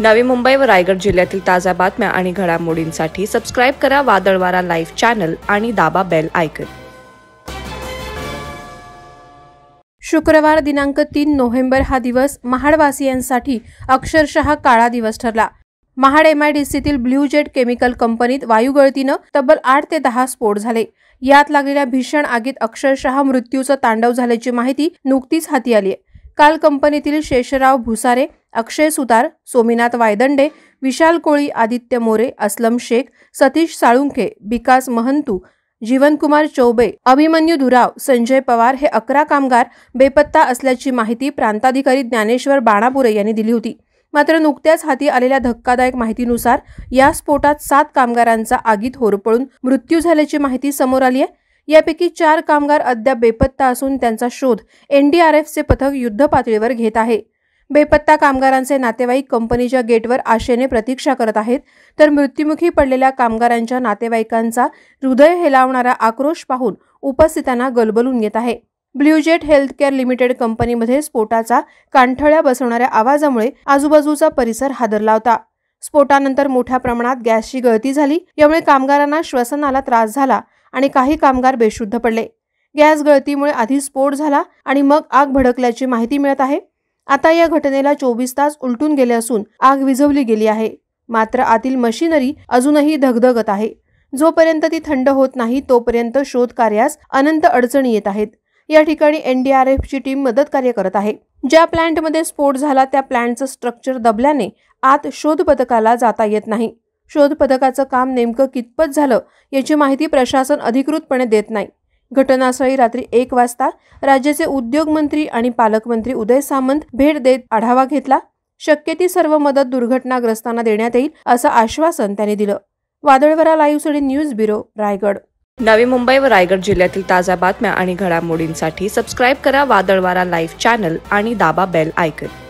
नवी मुंबई व रायगड जिल्ह्यातील ताज्या बातम्या आणि घडामोडींसाठी सबस्क्राईब करा वादळवारा लाईव्ह चॅनल आणि दाबा बेल आयकन शुक्रवार दिनांक तीन नोव्हेंबर हा दिवस महाडवासियांसाठी अक्षरशः काळा दिवस ठरला महाड एमआयडीसीतील ब्ल्यू जेट केमिकल कंपनीत वायू गळतीनं तब्बल आठ ते दहा स्फोट झाले यात लागलेल्या भीषण आगीत अक्षरशः मृत्यूचं तांडव झाल्याची माहिती नुकतीच हाती आली आहे काल कंपनीतील शेषराव भुसारे अक्षय सुतार सोमीनाथ वायदंडे विशाल कोळी आदित्य मोरे असलम शेख सतीश साळुंखे विकास महंतू जीवनकुमार चौबे अभिमन्यू धुराव संजय पवार हे अकरा कामगार बेपत्ता असल्याची माहिती प्रांताधिकारी ज्ञानेश्वर बाणापुरे यांनी दिली होती मात्र नुकत्याच हाती आलेल्या धक्कादायक माहितीनुसार या स्फोटात सात कामगारांचा आगीत होरपळून मृत्यू झाल्याची माहिती समोर आली आहे यापैकी चार कामगार अद्याप बेपत्ता असून त्यांचा शोध एनडीआरएफचे पथक युद्धपातळीवर घेत आहे बेपत्ता कामगारांचे नातेवाईक कंपनीच्या गेटवर आशेने प्रतीक्षा करत आहेत तर मृत्युमुखी पडलेल्या कामगारांच्या नातेवाईकांचा हृदय हेलावणारा आक्रोश पाहून उपस्थितांना गलबलून येत आहे ब्ल्यूजेट हेल्थकेअर लिमिटेड कंपनीमध्ये स्फोटाचा कांठळ्या बसवणाऱ्या आवाजामुळे आजूबाजूचा परिसर हादरला होता स्फोटानंतर मोठ्या प्रमाणात गॅसची गळती झाली यामुळे कामगारांना श्वसनाला त्रास झाला आणि काही कामगार बेशुद्ध पडले गॅस गळतीमुळे आधी स्फोट झाला आणि मग आग भडकल्याची माहिती मिळत आहे आता या घटनेला चोवीस तास उलटून गेले असून आग विझवली गेली आहे मात्र आतील मशिनरी अजूनही धगधगत आहे जोपर्यंत ती थंड होत नाही तोपर्यंत शोध कार्यास अनंत अडचणी येत आहेत या ठिकाणी एनडीआरएफची टीम मदत कार्य करत आहे ज्या प्लांटमध्ये स्फोट झाला त्या प्लांटचं स्ट्रक्चर दबल्याने आत शोध पथकाला जाता येत नाही शोध पथकाचं काम नेमकं कितपत झालं याची माहिती प्रशासन अधिकृतपणे देत नाही घटनास्थळी रात्री एक वाजता राज्याचे उद्योग मंत्री आणि पालकमंत्री उदय सामंत भेट देत आढावा घेतला शक्य ती सर्व मदत दुर्घटनाग्रस्तांना देण्यात येईल असं आश्वासन त्यांनी दिलं वादळवरा लाईव्ह सडी न्यूज ब्युरो रायगड नवी मुंबई व रायगड जिल्ह्यातील ताज्या बातम्या आणि घडामोडींसाठी सबस्क्राईब करा वादळवारा लाईव्ह चॅनल आणि दाबा बेल आयकन